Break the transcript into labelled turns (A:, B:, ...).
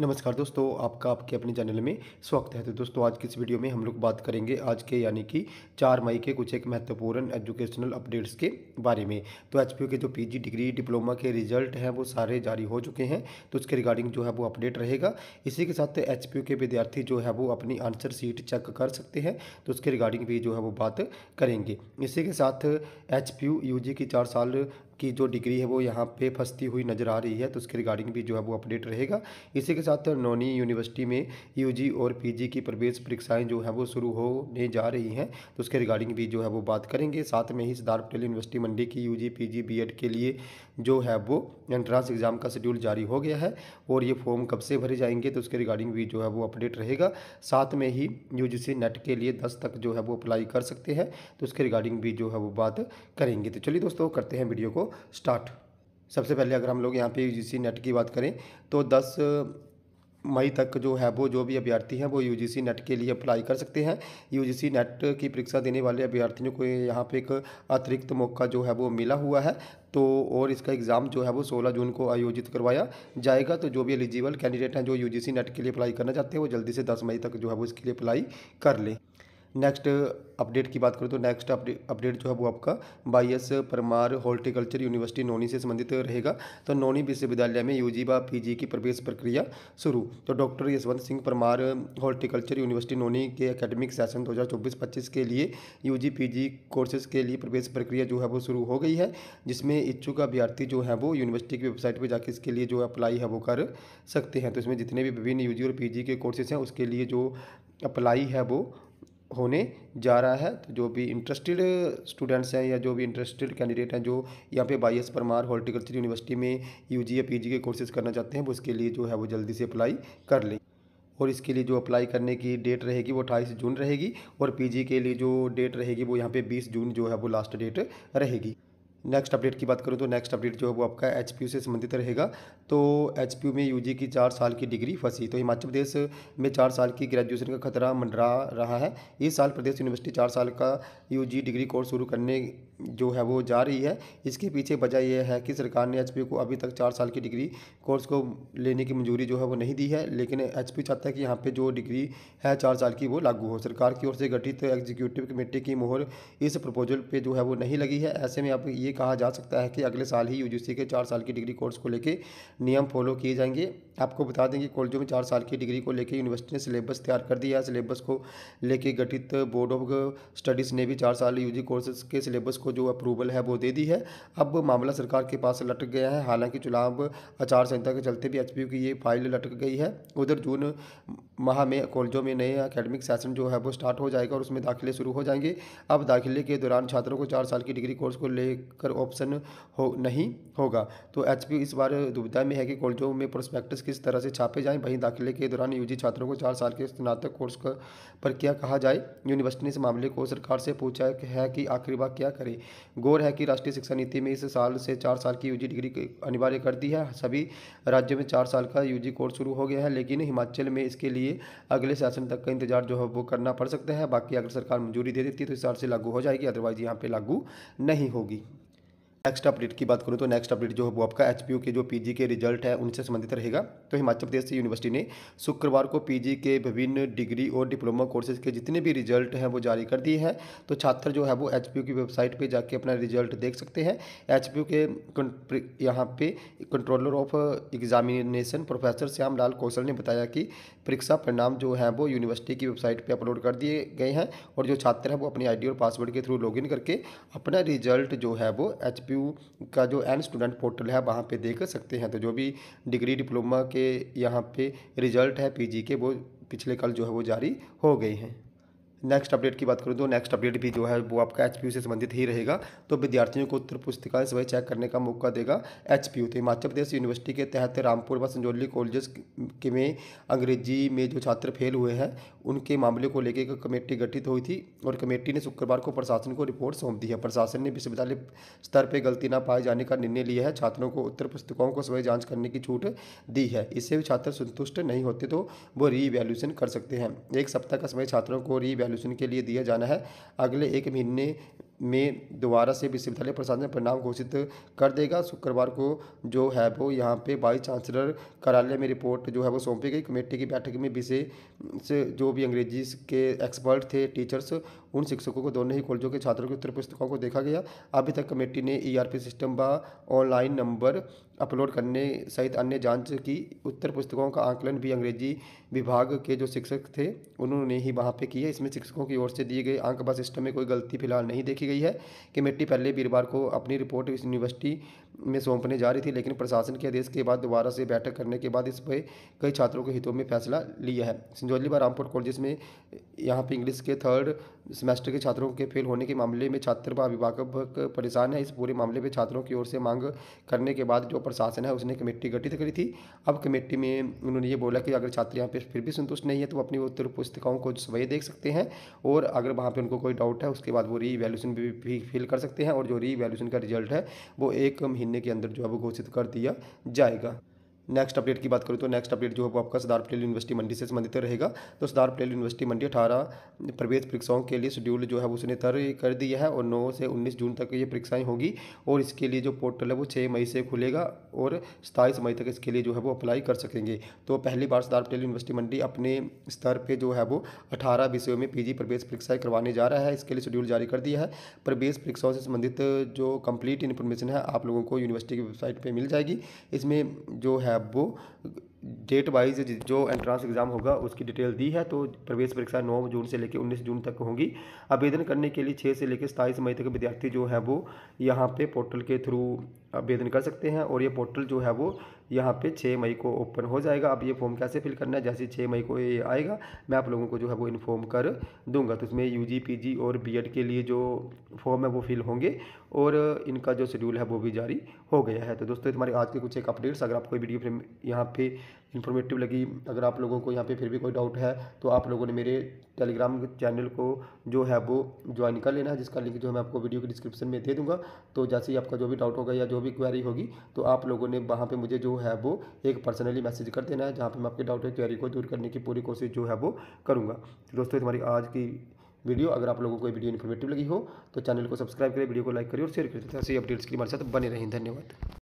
A: नमस्कार दोस्तों आपका आपके अपने चैनल में स्वागत है तो दोस्तों आज की इस वीडियो में हम लोग बात करेंगे आज के यानी कि चार मई के कुछ एक महत्वपूर्ण एजुकेशनल अपडेट्स के बारे में तो एच के जो पीजी डिग्री डिप्लोमा के रिजल्ट हैं वो सारे जारी हो चुके हैं तो उसके रिगार्डिंग जो है वो अपडेट रहेगा इसी के साथ एच के विद्यार्थी जो है वो अपनी आंसर सीट चेक कर सकते हैं तो उसके रिगार्डिंग भी जो है वो बात करेंगे इसी के साथ एच पी की चार साल की जो डिग्री है वो यहाँ पे फंसती हुई नज़र आ रही है तो उसके रिगार्डिंग भी जो है वो अपडेट रहेगा इसी के साथ नौनी यूनिवर्सिटी में यूजी और पीजी की प्रवेश परीक्षाएं जो है वो शुरू होने जा रही हैं तो उसके रिगार्डिंग भी जो है वो बात करेंगे साथ में ही सिद्धार्थ पटेल यूनिवर्सिटी मंडी की यू जी के लिए जो है वो एंट्रांस एग्ज़ाम का शेड्यूल जारी हो गया है और ये फॉर्म कब से भरे जाएंगे तो उसके रिगार्डिंग भी जो है वो अपडेट रहेगा साथ में ही यू नेट के लिए दस तक जो है वो अप्लाई कर सकते हैं तो उसके रिगार्डिंग भी जो है वो बात करेंगे तो चलिए दोस्तों करते हैं वीडियो को स्टार्ट सबसे पहले अगर हम लोग यहाँ पे यूजीसी नेट की बात करें तो 10 मई तक जो है वो जो भी अभ्यर्थी हैं वो यूजीसी नेट के लिए अप्लाई कर सकते हैं यूजीसी नेट की परीक्षा देने वाले अभ्यर्थियों को यहाँ पे एक अतिरिक्त मौका जो है वो मिला हुआ है तो और इसका एग्ज़ाम जो है वो 16 जून को आयोजित करवाया जाएगा तो जो भी एलिजिबल कैंडिडेट हैं जो यू नेट के लिए अप्लाई करना चाहते हैं वो जल्दी से दस मई तक जो है वो इसके लिए अप्लाई कर लें नेक्स्ट अपडेट की बात करूँ तो नेक्स्ट अपडेट जो है वो आपका S Parmar horticulture university Nauni से संबंधित रहेगा तो नोनी विश्वविद्यालय में यू जी व पी जी की प्रवेश प्रक्रिया शुरू तो doctor Yashwant Singh Parmar horticulture university Nauni के अकेडमिक सेशन दो हज़ार चौबीस पच्चीस के लिए U G P G courses के लिए प्रवेश प्रक्रिया जो है वो शुरू हो गई है जिसमें इच्छुक अभ्यर्थी जो है वो यूनिवर्सिटी की वेबसाइट पर जाकर इसके लिए जो अप्लाई है वो कर सकते हैं तो इसमें जितने भी विभिन्न यू जी और पी जी के कोर्सेज हैं उसके लिए जो अप्लाई है वो होने जा रहा है तो जो भी इंटरेस्टेड स्टूडेंट्स हैं या जो भी इंटरेस्टेड कैंडिडेट हैं जो यहाँ पे बाईस परमार हॉर्टिकल्चर यूनिवर्सिटी में यूजी या पीजी के कोर्सेज करना चाहते हैं वो उसके लिए जो है वो जल्दी से अप्लाई कर लें और इसके लिए जो अप्लाई करने की डेट रहेगी वो अट्ठाईस जून रहेगी और जी के लिए जो डेट रहेगी वो यहाँ पर बीस जून जो है वो लास्ट डेट रहेगी नेक्स्ट अपडेट की बात करूँ तो नेक्स्ट अपडेट जो है वो आपका एच से संबंधित रहेगा तो एच में यू की चार साल की डिग्री फंसी तो हिमाचल प्रदेश में चार साल की ग्रेजुएशन का खतरा मंडरा रहा है इस साल प्रदेश यूनिवर्सिटी चार साल का यू डिग्री कोर्स शुरू करने जो है वो जा रही है इसके पीछे वजह यह है कि सरकार ने एच को अभी तक चार साल की डिग्री कोर्स को लेने की मंजूरी जो है वो नहीं दी है लेकिन एच चाहता है कि यहाँ पर जो डिग्री है चार साल की वो लागू हो सरकार की ओर से गठित एग्जीक्यूटिव कमेटी की मोहर इस प्रपोजल पर जो है वो नहीं लगी है ऐसे में आप ये कहा जा सकता है कि अगले साल ही यूजीसी के चार साल की डिग्री कोर्स को लेकर नियम फॉलो किए जाएंगे आपको बता दें कि कॉलेजों में चार साल की डिग्री को लेकर यूनिवर्सिटी ने सिलेबस तैयार कर दिया है सिलेबस को लेकर गठित बोर्ड ऑफ स्टडीज़ ने भी चार साल यूजी कोर्सेज के सिलेबस को जो अप्रूवल है वो दे दी है अब मामला सरकार के पास लटक गया है हालांकि चुनाव आचार संहिता के चलते भी एच की ये फाइल लटक गई है उधर जून माह में कॉलेजों में नए अकेडमिक सेशन जो है वो स्टार्ट हो जाएगा और उसमें दाखिले शुरू हो जाएंगे अब दाखिले के दौरान छात्रों को चार साल की डिग्री कोर्स को लेकर ऑप्शन हो नहीं होगा तो एच इस बार दुविधा में है कि कॉलेजों में प्रोस्पेक्टस किस तरह से छापे जाएं वहीं दाखिले के दौरान यूजी छात्रों को चार साल के स्नातक कोर्स पर क्या कहा जाए यूनिवर्सिटी ने इस मामले को सरकार से पूछा है कि आखिरी बार क्या करे गौर है कि राष्ट्रीय शिक्षा नीति में इस साल से चार साल की यूजी डिग्री अनिवार्य कर दी है सभी राज्यों में चार साल का यूजी कोर्स शुरू हो गया है लेकिन हिमाचल में इसके लिए अगले शासन तक का इंतजार जो है वो करना पड़ सकता है बाकी अगर सरकार मंजूरी दे देती है तो इस साल से लागू हो जाएगी अदरवाइज यहाँ पर लागू नहीं होगी नेक्स्ट अपडेट की बात करूँ तो नेक्स्ट अपडेट जो है वो आपका एच के जो पी के रिजल्ट है उनसे संबंधित रहेगा तो हिमाचल प्रदेश यूनिवर्सिटी ने शुक्रवार को पी के विभिन्न डिग्री और डिप्लोमा कोर्सेज के जितने भी रिजल्ट हैं वो जारी कर दिए हैं तो छात्र जो है वो एच की वेबसाइट पर जाके अपना रिजल्ट देख सकते हैं एच के यहाँ पे controller of examination professor Shyam Lal Kaushal ने बताया कि परीक्षा परिणाम जो है वो यूनिवर्सिटी की वेबसाइट पर अपलोड कर दिए गए हैं और जो छात्र हैं वो अपनी आईडी और पासवर्ड के थ्रू लॉगिन करके अपना रिजल्ट जो है वो एच क्यू का जो एन स्टूडेंट पोर्टल है वहाँ पे देख सकते हैं तो जो भी डिग्री डिप्लोमा के यहाँ पे रिजल्ट है पीजी के वो पिछले कल जो है वो जारी हो गई हैं नेक्स्ट अपडेट की बात करूँ तो नेक्स्ट अपडेट भी जो है वो आपका एच से संबंधित ही रहेगा तो विद्यार्थियों को उत्तर पुस्तिकाएं सभी चेक करने का मौका देगा एच तो हिमाचल प्रदेश यूनिवर्सिटी के तहत रामपुर व संजौली कॉलेज के में अंग्रेजी में जो छात्र फेल हुए हैं उनके मामले को लेकर एक कमेटी गठित हुई थी और कमेटी ने शुक्रवार को प्रशासन को रिपोर्ट सौंप दी है प्रशासन ने विश्वविद्यालय स्तर पर गलती न पाए जाने का निर्णय लिया है छात्रों को उत्तर पुस्तिकाओं को सभी जाँच करने की छूट दी है इससे भी छात्र संतुष्ट नहीं होते तो वो री कर सकते हैं एक सप्ताह का समय छात्रों को री सोल्यूशन के लिए दिया जाना है अगले एक महीने में दोबारा से विश्वविद्यालय प्रशासन परिणाम घोषित कर देगा शुक्रवार को जो है वो यहाँ पे वाइस चांसलर कार्यालय में रिपोर्ट जो है वो सौंपी गई कमेटी की बैठक में विशेष जो भी अंग्रेजी के एक्सपर्ट थे टीचर्स उन शिक्षकों को दोनों ही कॉलेजों के छात्रों की उत्तर पुस्तकों को देखा गया अभी तक कमेटी ने ई e सिस्टम व ऑनलाइन नंबर अपलोड करने सहित अन्य जांच की उत्तर पुस्तकों का आंकलन भी अंग्रेजी विभाग के जो शिक्षक थे उन्होंने ही वहाँ पे किया इसमें शिक्षकों की ओर से दिए गए अंक व सिस्टम में कोई गलती फिलहाल नहीं देखी गई गई है कि मिट्टी पहले वीरवार को अपनी रिपोर्ट इस यूनिवर्सिटी में सौंपने जा रही थी लेकिन प्रशासन के आदेश के बाद दोबारा से बैठक करने के बाद इस पर कई छात्रों के हितों में फैसला लिया है सिंजौली व रामपुर कॉलेज में यहाँ पर इंग्लिश के थर्ड सेमेस्टर के छात्रों के फेल होने के मामले में छात्र व अभिभावक परेशान है इस पूरे मामले में छात्रों की ओर से मांग करने के बाद जो प्रशासन है उसने कमेटी गठित करी थी अब कमेटी में उन्होंने ये बोला कि अगर छात्र यहाँ पर फिर भी संतुष्ट नहीं है तो अपनी उत्तर पुस्तिकाओं को स्वयं देख सकते हैं और अगर वहाँ पर उनको कोई डाउट है उसके बाद वो री भी फिल कर सकते हैं और जो री का रिजल्ट है वो एक महीने के अंदर जो है वो घोषित कर दिया जाएगा नेक्स्ट अपडेट की बात करूँ तो नेक्स्ट अपडेट जो है वो आपका सदार पटेल यूनिवर्सिटी मंडी से संबंधित रहेगा तो सदार पटेल यूनिवर्सिटी मंडी अठारह प्रवेश परीक्षाओं के लिए शेड्यूल जो है उसने तय कर दिया है और नौ से उन्नीस जून तक ये परीक्षाएँ होंगी और इसके लिए जो पोर्टल है वो छः मई से खुलेगा और सताईस मई तक इसके लिए जो है वो अप्लाई कर सकेंगे तो पहली बार सरदार पटेल यूनिवर्सिटी मंडी अपने स्तर पर जो है वो अठारह विषयों में पी प्रवेश परीक्षाएँ करवाने जा रहा है इसके लिए शेड्यूल जारी कर दिया है प्रवेश परीक्षाओं से संबंधित जो कंप्लीट इन्फॉर्मेशन है आप लोगों को यूनिवर्सिटी की वेबसाइट पर मिल जाएगी इसमें जो है है वो डेट वाइज जो एंट्रांस एग्ज़ाम होगा उसकी डिटेल दी है तो प्रवेश परीक्षा 9 जून से लेकर 19 जून तक होगी आवेदन करने के लिए 6 से लेकर सताईस मई तक विद्यार्थी जो है वो यहाँ पे पोर्टल के थ्रू आवेदन कर सकते हैं और ये पोर्टल जो है वो यहाँ पे छः मई को ओपन हो जाएगा अब ये फॉर्म कैसे फिल करना है जैसे छः मई को ये आएगा मैं आप लोगों को जो है वो इन्फॉर्म कर दूंगा तो इसमें यूजी पीजी और बीएड के लिए जो फॉर्म है वो फिल होंगे और इनका जो शेड्यूल है वो भी जारी हो गया है तो दोस्तों तुम्हारे आज के कुछ एक अपडेट्स अगर आपको वीडियो फिर यहाँ पर इन्फॉर्मेटिव लगी अगर आप लोगों को यहाँ पर फिर भी कोई डाउट है तो आप लोगों ने मेरे टेलीग्राम चैनल को जो है वो ज्वाइन कर लेना है जिसका लिंक जो है मैं आपको वीडियो के डिस्क्रिप्शन में दे दूँगा तो जैसे ही आपका जो भी डाउट होगा या जो भी क्वेरी होगी तो आप लोगों ने वहाँ पर मुझे जो है वो एक पर्सनली मैसेज कर देना है जहाँ पर मैं आपके डाउट है क्वेरी को दूर करने की पूरी कोशिश जो है वो करूँगा तो दोस्तों हमारी आज की वीडियो अगर आप लोगों को वीडियो इन्फॉर्मेटिव लगी हो तो चैनल को सब्सक्राइब करें वीडियो को लाइक करें और शेयर करें ऐसे अपडेट्स के हमारे साथ बने रहें धन्यवाद